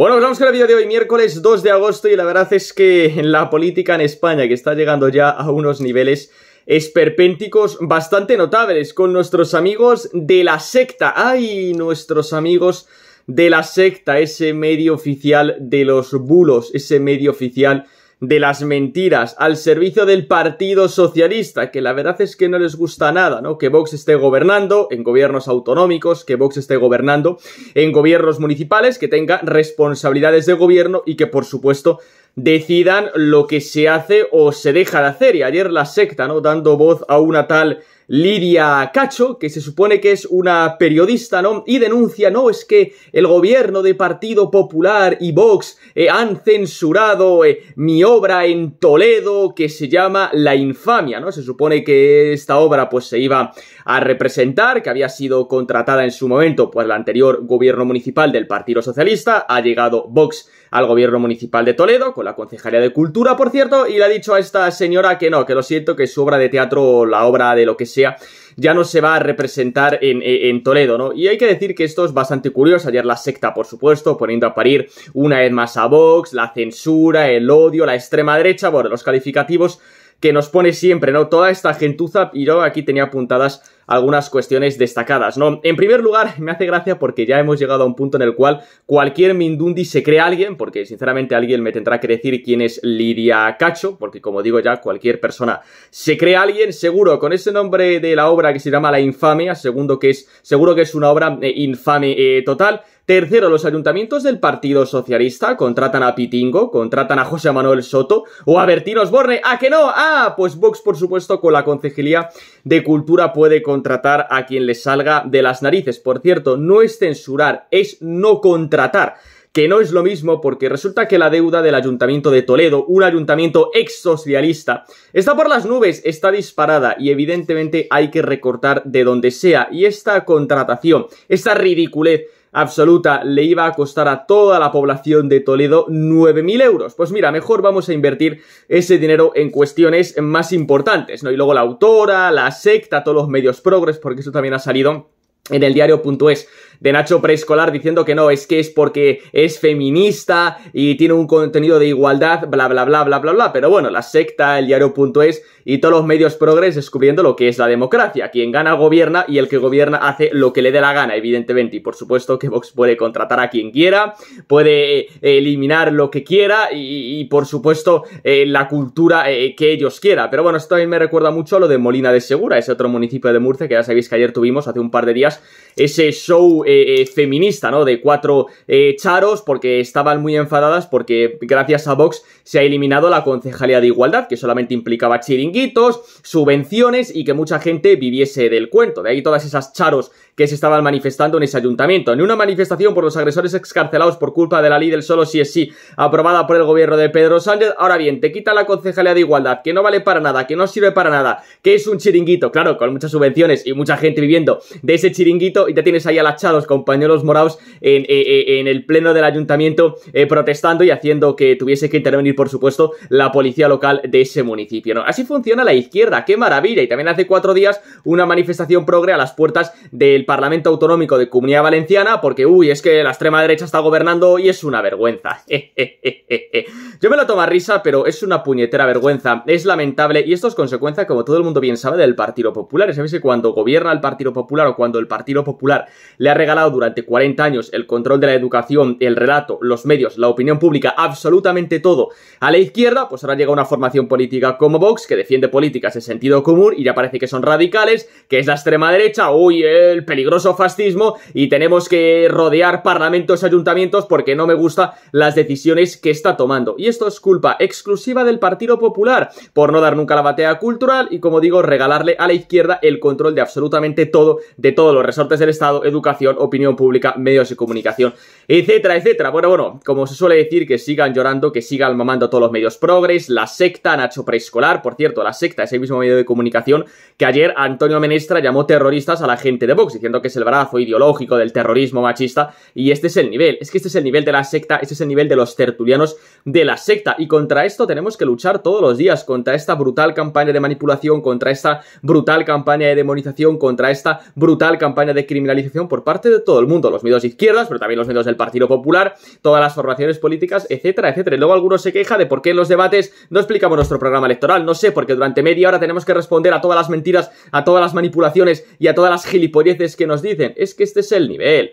Bueno, pues vamos con el vídeo de hoy, miércoles 2 de agosto, y la verdad es que la política en España, que está llegando ya a unos niveles esperpénticos bastante notables, con nuestros amigos de la secta. ¡Ay! Nuestros amigos de la secta, ese medio oficial de los bulos, ese medio oficial de las mentiras al servicio del Partido Socialista, que la verdad es que no les gusta nada, ¿no? Que Vox esté gobernando en gobiernos autonómicos, que Vox esté gobernando en gobiernos municipales, que tenga responsabilidades de gobierno y que, por supuesto, decidan lo que se hace o se deja de hacer. Y ayer la secta, ¿no? Dando voz a una tal Lidia Cacho, que se supone que es una periodista, ¿no? Y denuncia, no, es que el gobierno de Partido Popular y Vox eh, han censurado eh, mi obra en Toledo que se llama La infamia, ¿no? Se supone que esta obra pues se iba a representar, que había sido contratada en su momento por pues, el anterior gobierno municipal del Partido Socialista, ha llegado Vox al gobierno municipal de Toledo, con la concejalía de cultura, por cierto, y le ha dicho a esta señora que no, que lo siento, que su obra de teatro, la obra de lo que sea, ya no se va a representar en, eh, en, Toledo, ¿no? Y hay que decir que esto es bastante curioso. Ayer la secta, por supuesto, poniendo a parir una vez más a Vox, la censura, el odio, la extrema derecha, bueno, los calificativos que nos pone siempre, ¿no? Toda esta gentuza, y yo aquí tenía apuntadas algunas cuestiones destacadas, ¿no? En primer lugar, me hace gracia porque ya hemos llegado a un punto en el cual cualquier Mindundi se cree alguien, porque sinceramente alguien me tendrá que decir quién es Lidia Cacho, porque como digo ya, cualquier persona se cree alguien, seguro, con ese nombre de la obra que se llama La Infamia, segundo que es, seguro que es una obra eh, infame eh, total, Tercero, los ayuntamientos del Partido Socialista contratan a Pitingo, contratan a José Manuel Soto o a Bertín Osborne. ¿A que no? Ah, pues Vox, por supuesto, con la Concejalía de Cultura puede contratar a quien le salga de las narices. Por cierto, no es censurar, es no contratar que no es lo mismo porque resulta que la deuda del ayuntamiento de Toledo, un ayuntamiento ex socialista, está por las nubes, está disparada y evidentemente hay que recortar de donde sea y esta contratación, esta ridiculez absoluta le iba a costar a toda la población de Toledo 9.000 euros. Pues mira, mejor vamos a invertir ese dinero en cuestiones más importantes, ¿no? Y luego la autora, la secta, todos los medios progres, porque eso también ha salido en el diario.es de Nacho Preescolar diciendo que no, es que es porque es feminista y tiene un contenido de igualdad, bla, bla, bla, bla, bla, bla. Pero bueno, la secta, el diario.es y todos los medios progres descubriendo lo que es la democracia. Quien gana gobierna y el que gobierna hace lo que le dé la gana, evidentemente. Y por supuesto que Vox puede contratar a quien quiera, puede eh, eliminar lo que quiera y, por supuesto eh, la cultura eh, que ellos quieran. Pero bueno, esto mí me recuerda mucho a lo de Molina de Segura, ese otro municipio de Murcia que ya sabéis que ayer tuvimos hace un par de días ese show eh, eh, feminista, ¿no? De cuatro eh, charos, porque estaban muy enfadadas porque gracias a Vox se ha eliminado la concejalía de igualdad, que solamente implicaba chiringuitos, subvenciones y que mucha gente viviese del cuento. De ahí todas esas charos que se estaban manifestando en ese ayuntamiento. En una manifestación por los agresores excarcelados por culpa de la ley del solo sí es sí, aprobada por el gobierno de Pedro Sánchez. Ahora bien, te quita la concejalía de igualdad, que no vale para nada, que no sirve para nada, que es un chiringuito, claro, con muchas subvenciones y mucha gente viviendo de ese chiringuito y te tienes ahí a las compañeros moraos eh, eh, en, el pleno del ayuntamiento eh, protestando y haciendo que tuviese que intervenir, por supuesto, la policía local de ese municipio. Así funciona la izquierda, qué maravilla. Y también hace cuatro días una manifestación progre a las puertas del Parlamento Autonómico de Comunidad Valenciana, porque, uy, es que la extrema derecha está gobernando y es una vergüenza. Yo me lo tomo a risa, pero es una puñetera vergüenza. Es lamentable y esto es consecuencia, como todo el mundo bien sabe, del Partido Popular. Sabéis que cuando gobierna el Partido Popular o cuando el Partido Popular le ha regalado durante 40 años el control de la educación, el relato, los medios, la opinión pública, absolutamente todo a la izquierda, pues ahora llega una formación política como Vox que defiende políticas en sentido común y ya parece que son radicales, que es la extrema derecha, uy, el peligroso fascismo y tenemos que rodear parlamentos y ayuntamientos porque no me gustan las decisiones que está tomando. Y esto es culpa exclusiva del Partido Popular por no dar nunca la batea cultural y como digo, regalarle a la izquierda el control de absolutamente todo, de todos los resortes del Estado, educación, opinión pública, medios de comunicación, etcétera, etcétera. Bueno, bueno, como se suele decir, que sigan llorando, que sigan mamando todos los medios progres, la secta, Nacho Preescolar, por cierto, la secta, ese mismo medio de comunicación que ayer Antonio Menestra llamó terroristas a la gente de Vox, diciendo que es el brazo ideológico del terrorismo machista, y este es el nivel, es que este es el nivel de la secta, este es el nivel de los tertulianos de la secta, y contra esto tenemos que luchar todos los días, contra esta brutal campaña de manipulación, contra esta brutal campaña de demonización, contra esta brutal campaña de criminalización por parte de todo el mundo, los medios izquierdas, pero también los medios del Partido Popular, todas las formaciones políticas, etcétera, etcétera. Y luego algunos se queja de por qué en los debates no explicamos nuestro programa electoral, no sé, porque durante media hora tenemos que responder a todas las mentiras, a todas las manipulaciones y a todas las gilipolleces que nos dicen. Es que este es el nivel.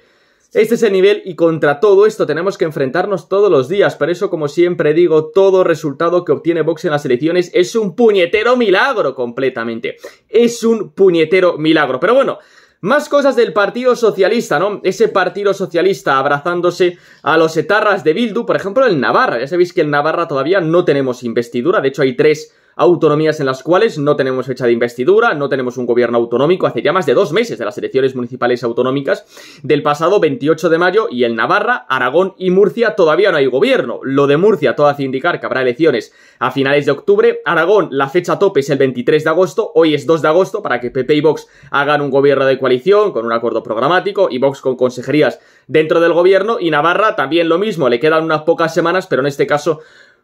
Este es el nivel y contra todo esto tenemos que enfrentarnos todos los días. Por eso, como siempre digo, todo resultado que obtiene Vox en las elecciones es un puñetero milagro completamente. Es un puñetero milagro. Pero bueno, más cosas del Partido Socialista, ¿no? Ese Partido Socialista abrazándose a los etarras de Bildu, por ejemplo, el Navarra. Ya sabéis que en Navarra todavía no tenemos investidura, de hecho hay tres autonomías en las cuales no tenemos fecha de investidura, no tenemos un gobierno autonómico hace ya más de dos meses de las elecciones municipales autonómicas del pasado 28 de mayo y en Navarra, Aragón y Murcia todavía no hay gobierno. Lo de Murcia todo hace indicar que habrá elecciones a finales de octubre. Aragón, la fecha tope es el 23 de agosto, hoy es 2 de agosto para que PP y Vox hagan un gobierno de coalición con un acuerdo programático y Vox con consejerías dentro del gobierno y Navarra también lo mismo, le quedan unas pocas semanas, pero en este caso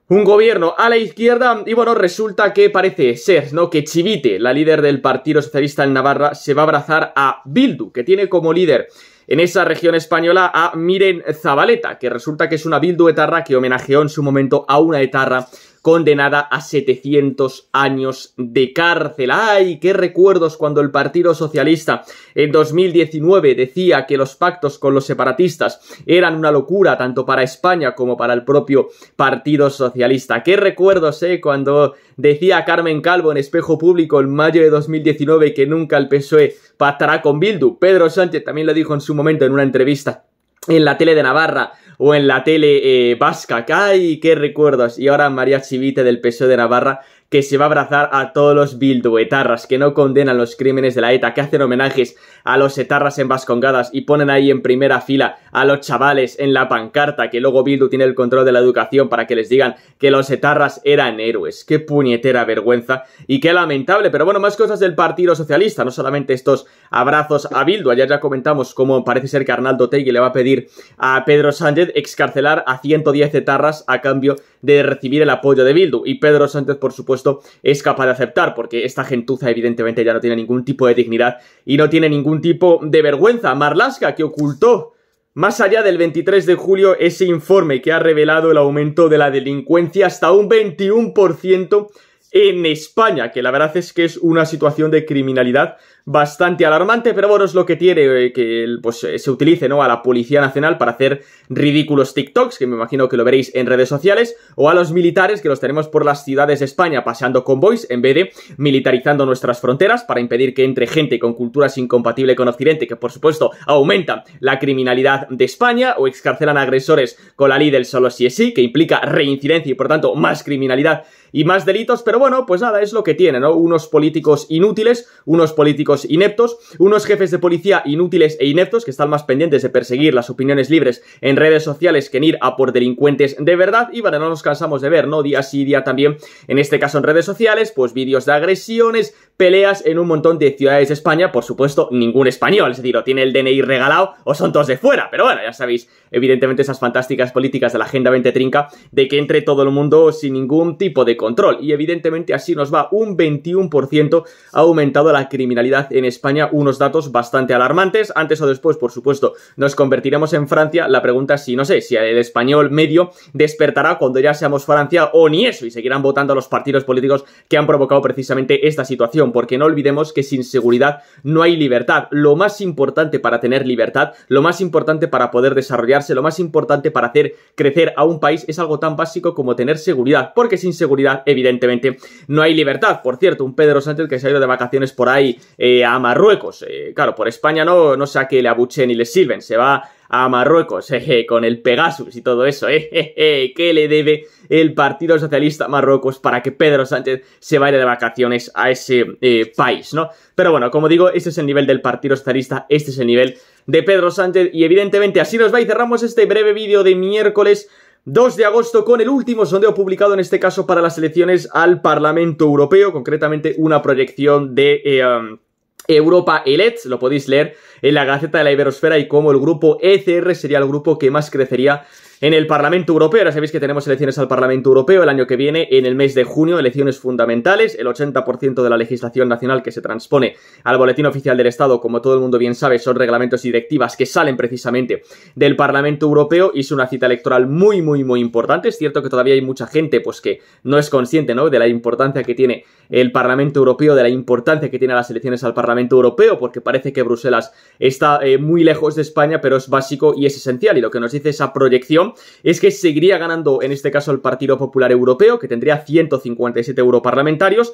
un gobierno a la izquierda y bueno, resulta que parece ser, ¿no? Que Chivite, la líder del Partido Socialista en Navarra, se va a abrazar a Bildu, que tiene como líder en esa región española a Miren Zabaleta, que resulta que es una Bildu etarra que homenajeó en su momento a una etarra condenada a 700 años de cárcel. ¡Ay, qué recuerdos cuando el Partido Socialista en 2019 decía que los pactos con los separatistas eran una locura tanto para España como para el propio Partido Socialista! ¡Qué recuerdos, eh! Cuando decía Carmen Calvo en Espejo Público en mayo de 2019 que nunca el PSOE pactará con Bildu. Pedro Sánchez también lo dijo en su momento en una entrevista en la tele de Navarra o en la tele eh, vasca vasca. ¡Ay, qué recuerdos! Y ahora María Chivite del PSOE de Navarra que se va a abrazar a todos los bilduetarras que no condenan los crímenes de la ETA, que hacen homenajes a los etarras en Vascongadas y ponen ahí en primera fila a los chavales en la pancarta, que luego Bildu tiene el control de la educación para que les digan que los etarras eran héroes. Qué puñetera vergüenza y qué lamentable. Pero bueno, más cosas del Partido Socialista, no solamente estos abrazos a Bildu. Ayer ya comentamos cómo parece ser que Arnaldo Tegui le va a pedir a Pedro Sánchez excarcelar a 110 etarras a cambio de recibir el apoyo de Bildu. Y Pedro Sánchez, por supuesto, es capaz de aceptar, porque esta gentuza evidentemente ya no tiene ningún tipo de dignidad y no tiene ningún un tipo de vergüenza. Marlaska, que ocultó más allá del 23 de julio ese informe que ha revelado el aumento de la delincuencia hasta un 21% en España, que la verdad es que es una situación de criminalidad bastante alarmante, pero bueno, es lo que tiene eh, que pues, eh, se utilice ¿no? a la Policía Nacional para hacer ridículos TikToks, que me imagino que lo veréis en redes sociales, o a los militares que los tenemos por las ciudades de España paseando convoys en vez de militarizando nuestras fronteras para impedir que entre gente con culturas incompatibles con Occidente, que por supuesto aumenta la criminalidad de España, o excarcelan agresores con la ley del solo si es sí, que implica reincidencia y por tanto más criminalidad y más delitos, pero bueno, pues nada, es lo que tiene, ¿no? Unos políticos inútiles, unos políticos ineptos, unos jefes de policía inútiles e ineptos que están más pendientes de perseguir las opiniones libres en redes sociales que en ir a por delincuentes de verdad y bueno, no nos cansamos de ver, ¿no? Día sí, día también, en este caso en redes sociales, pues vídeos de agresiones, peleas en un montón de ciudades de España, por supuesto, ningún español, es decir, o tiene el DNI regalado o son todos de fuera, pero bueno, ya sabéis, evidentemente esas fantásticas políticas de la Agenda 20 de que entre todo el mundo sin ningún tipo de control y evidentemente así nos va un 21% ha aumentado la criminalidad en España unos datos bastante alarmantes. Antes o después, por supuesto, nos convertiremos en Francia. La pregunta es si, no sé, si el español medio despertará cuando ya seamos Francia o ni eso y seguirán votando a los partidos políticos que han provocado precisamente esta situación. Porque no olvidemos que sin seguridad no hay libertad. Lo más importante para tener libertad, lo más importante para poder desarrollarse, lo más importante para hacer crecer a un país es algo tan básico como tener seguridad. Porque sin seguridad, evidentemente, no hay libertad. Por cierto, un Pedro Sánchez que se ha ido de vacaciones por ahí. Eh, eh, a Marruecos. Eh, claro, por España no, no sea que le abuchen y le sirven, se va a Marruecos eh, con el Pegasus y todo eso. ¿Qué le debe el Partido Socialista Marruecos para que Pedro Sánchez se vaya de vacaciones a ese país, no? Pero bueno, como digo, este es el nivel del Partido Socialista, este es el nivel de Pedro Sánchez y evidentemente así nos va y cerramos este breve vídeo de miércoles 2 de agosto con el último sondeo publicado en este caso para las elecciones al Parlamento Europeo, concretamente una proyección de... Um, Europa Elects lo podéis leer en la Gaceta de la Iberosfera y cómo el grupo ECR sería el grupo que más crecería en el Parlamento Europeo. Ahora sabéis que tenemos elecciones al Parlamento Europeo el año que viene, en el mes de junio, elecciones fundamentales. El 80% de la legislación nacional que se transpone al Boletín Oficial del Estado, como todo el mundo bien sabe, son reglamentos y directivas que salen precisamente del Parlamento Europeo y es una cita electoral muy, muy, muy importante. Es cierto que todavía hay mucha gente pues que no es consciente ¿no? de la importancia que tiene el Parlamento Europeo, de la importancia que tiene las elecciones al Parlamento Europeo, porque parece que Bruselas está eh, muy lejos de España, pero es básico y es esencial. Y lo que nos dice esa proyección es que seguiría ganando en este caso el Partido Popular Europeo, que tendría 157 europarlamentarios.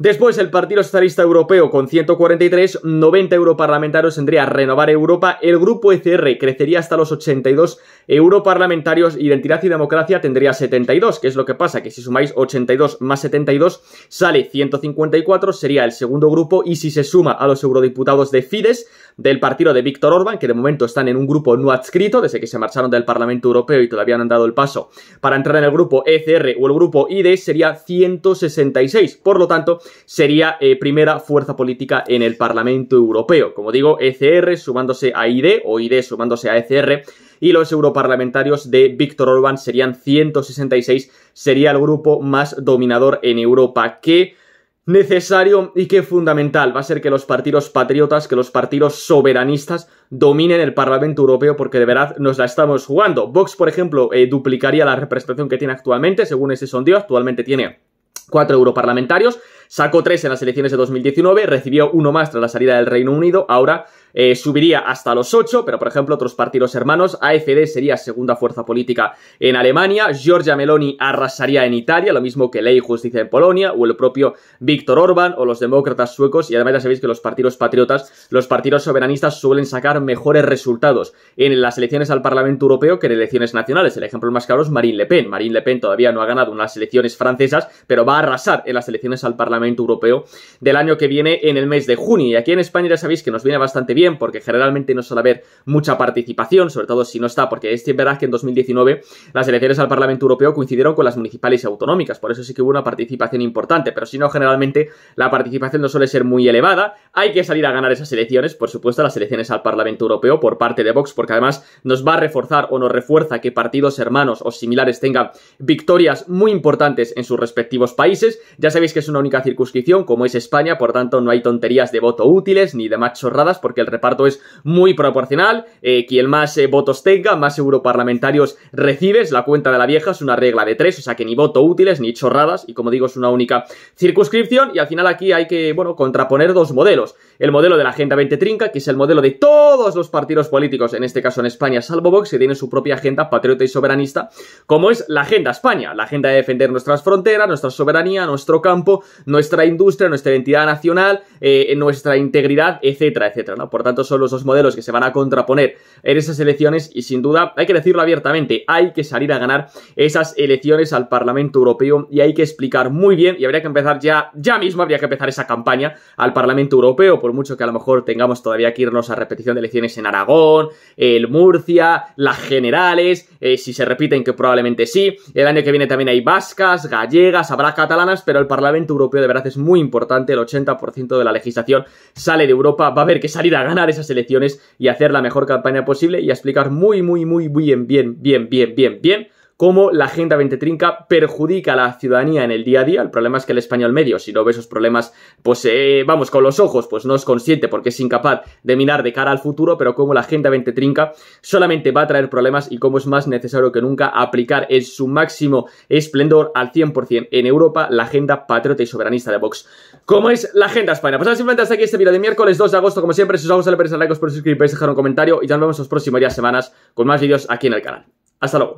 Después el Partido Socialista Europeo con 143, 90 europarlamentarios tendría Renovar Europa, el grupo ECR crecería hasta los 82 europarlamentarios, Identidad y Democracia tendría 72, que es lo que pasa, que si sumáis 82 más 72 sale 154, sería el segundo grupo y si se suma a los eurodiputados de Fides, del partido de Víctor Orbán que de momento están en un grupo no adscrito, desde que se marcharon del Parlamento Europeo y todavía no han dado el paso para entrar en el grupo ECR o el grupo ID, sería 166. Por lo tanto, sería eh, primera fuerza política en el Parlamento Europeo. Como digo, ECR sumándose a ID o ID sumándose a ECR y los europarlamentarios de Víctor Orbán serían 166, sería el grupo más dominador en Europa que necesario y que fundamental va a ser que los partidos patriotas, que los partidos soberanistas dominen el Parlamento Europeo porque de verdad nos la estamos jugando. Vox, por ejemplo, eh, duplicaría la representación que tiene actualmente, según ese sondeo, actualmente tiene cuatro europarlamentarios, sacó tres en las elecciones de 2019, recibió uno más tras la salida del Reino Unido, ahora eh, subiría hasta los 8, pero por ejemplo otros partidos hermanos, AFD sería segunda fuerza política en Alemania, Giorgia Meloni arrasaría en Italia, lo mismo que Ley Justicia en Polonia, o el propio Víctor Orbán o los demócratas suecos, y además ya sabéis que los partidos patriotas, los partidos soberanistas suelen sacar mejores resultados en las elecciones al Parlamento Europeo que en elecciones nacionales. El ejemplo más claro es Marine Le Pen. Marine Le Pen todavía no ha ganado unas elecciones francesas, pero va a arrasar en las elecciones al Parlamento Europeo del año que viene en el mes de junio. Y aquí en España ya sabéis que nos viene bastante bien porque generalmente no suele haber mucha participación, sobre todo si no está, porque es verdad que en 2019 las elecciones al Parlamento Europeo coincidieron con las municipales y autonómicas, por eso sí que hubo una participación importante, pero si no, generalmente la participación no suele ser muy elevada. Hay que salir a ganar esas elecciones, por supuesto, las elecciones al Parlamento Europeo por parte de Vox, porque además nos va a reforzar o nos refuerza que partidos hermanos o similares tengan victorias muy importantes en sus respectivos países. Ya sabéis que es una única circunscripción, como es España, por tanto no hay tonterías de voto útiles ni de más chorradas, porque el reparto es muy proporcional. Eh, quien más eh, votos tenga, más europarlamentarios recibes. La cuenta de la vieja es una regla de tres, o sea que ni voto útiles ni chorradas. Y como digo, es una única circunscripción. Y al final aquí hay que, bueno, contraponer dos modelos. El modelo de la Agenda 2030, que es el modelo de todos los partidos políticos, en este caso en España, salvo Vox, que tiene su propia agenda patriota y soberanista, como es la Agenda España, la agenda de defender nuestras fronteras, nuestra soberanía, nuestro campo, nuestra industria, nuestra identidad nacional, eh, nuestra integridad, etcétera, etcétera por tanto son los dos modelos que se van a contraponer en esas elecciones y sin duda hay que decirlo abiertamente, hay que salir a ganar esas elecciones al Parlamento Europeo y hay que explicar muy bien y habría que empezar ya, ya mismo habría que empezar esa campaña al Parlamento Europeo, por mucho que a lo mejor tengamos todavía que irnos a repetición de elecciones en Aragón, el Murcia, las generales, eh, si se repiten que probablemente sí, el año que viene también hay vascas, gallegas, habrá catalanas, pero el Parlamento Europeo de verdad es muy importante, el 80% de la legislación sale de Europa, va a haber que salir a ganar esas elecciones y hacer la mejor campaña posible y explicar muy, muy, muy bien, bien, bien, bien, bien, bien cómo la Agenda 2030 perjudica a la ciudadanía en el día a día. El problema es que el español medio, si no ve esos problemas, pues eh, vamos, con los ojos, pues no es consciente porque es incapaz de mirar de cara al futuro, pero cómo la Agenda 2030 solamente va a traer problemas y cómo es más necesario que nunca aplicar en su máximo esplendor al 100% en Europa la Agenda Patriota y Soberanista de Vox. ¿Cómo es la Agenda España? Pues simplemente hasta aquí este vídeo de miércoles 2 de agosto, como siempre, si os ha gustado, like, os suscribir, dejar un comentario y ya nos vemos los próximos días, semanas, con más vídeos aquí en el canal. Hasta luego.